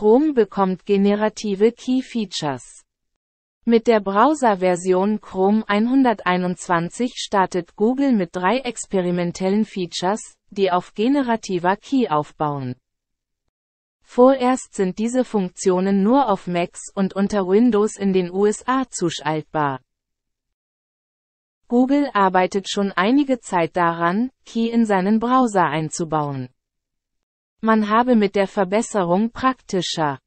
Chrome bekommt generative Key-Features. Mit der Browser-Version Chrome 121 startet Google mit drei experimentellen Features, die auf generativer Key aufbauen. Vorerst sind diese Funktionen nur auf Macs und unter Windows in den USA zuschaltbar. Google arbeitet schon einige Zeit daran, Key in seinen Browser einzubauen. Man habe mit der Verbesserung praktischer,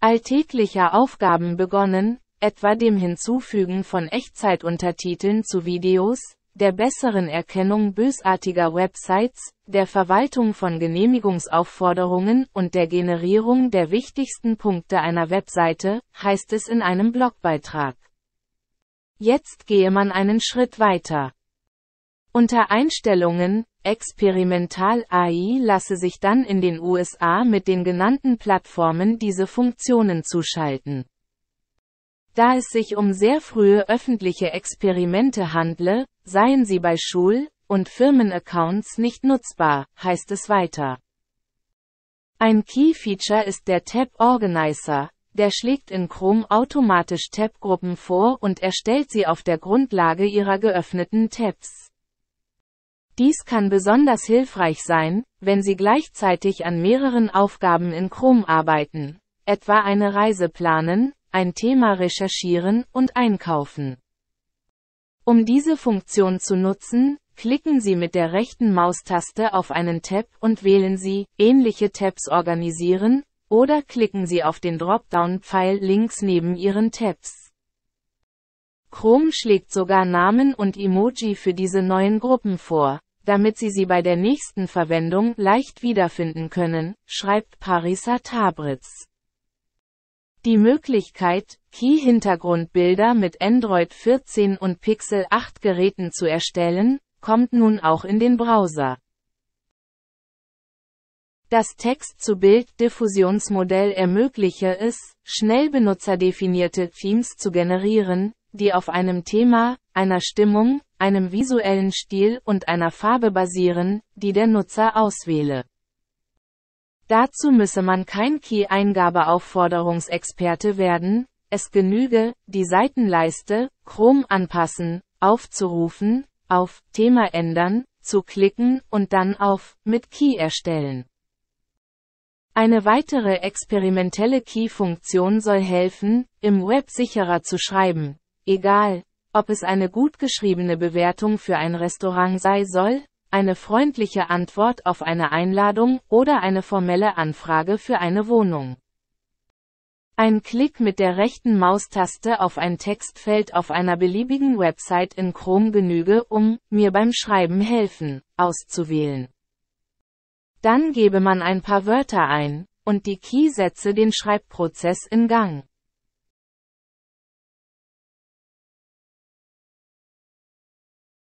alltäglicher Aufgaben begonnen, etwa dem Hinzufügen von Echtzeituntertiteln zu Videos, der besseren Erkennung bösartiger Websites, der Verwaltung von Genehmigungsaufforderungen und der Generierung der wichtigsten Punkte einer Webseite, heißt es in einem Blogbeitrag. Jetzt gehe man einen Schritt weiter. Unter Einstellungen, Experimental-AI lasse sich dann in den USA mit den genannten Plattformen diese Funktionen zuschalten. Da es sich um sehr frühe öffentliche Experimente handle, seien sie bei Schul- und Firmenaccounts nicht nutzbar, heißt es weiter. Ein Key-Feature ist der Tab Organizer, der schlägt in Chrome automatisch Tab-Gruppen vor und erstellt sie auf der Grundlage ihrer geöffneten Tabs. Dies kann besonders hilfreich sein, wenn Sie gleichzeitig an mehreren Aufgaben in Chrome arbeiten, etwa eine Reise planen, ein Thema recherchieren und einkaufen. Um diese Funktion zu nutzen, klicken Sie mit der rechten Maustaste auf einen Tab und wählen Sie Ähnliche Tabs organisieren oder klicken Sie auf den Dropdown-Pfeil links neben Ihren Tabs. Chrome schlägt sogar Namen und Emoji für diese neuen Gruppen vor damit sie sie bei der nächsten Verwendung leicht wiederfinden können, schreibt Parisa Tabritz. Die Möglichkeit, Key-Hintergrundbilder mit Android 14 und Pixel 8 Geräten zu erstellen, kommt nun auch in den Browser. Das Text-zu-Bild-Diffusionsmodell ermögliche es, schnell benutzerdefinierte Themes zu generieren, die auf einem Thema, einer Stimmung, einem visuellen Stil und einer Farbe basieren, die der Nutzer auswähle. Dazu müsse man kein key eingabeaufforderungsexperte werden, es genüge, die Seitenleiste, Chrome anpassen, aufzurufen, auf Thema ändern, zu klicken und dann auf mit Key erstellen. Eine weitere experimentelle Key-Funktion soll helfen, im Web sicherer zu schreiben, egal ob es eine gut geschriebene Bewertung für ein Restaurant sei soll, eine freundliche Antwort auf eine Einladung oder eine formelle Anfrage für eine Wohnung. Ein Klick mit der rechten Maustaste auf ein Textfeld auf einer beliebigen Website in Chrome genüge, um mir beim Schreiben helfen auszuwählen. Dann gebe man ein paar Wörter ein und die Key setze den Schreibprozess in Gang.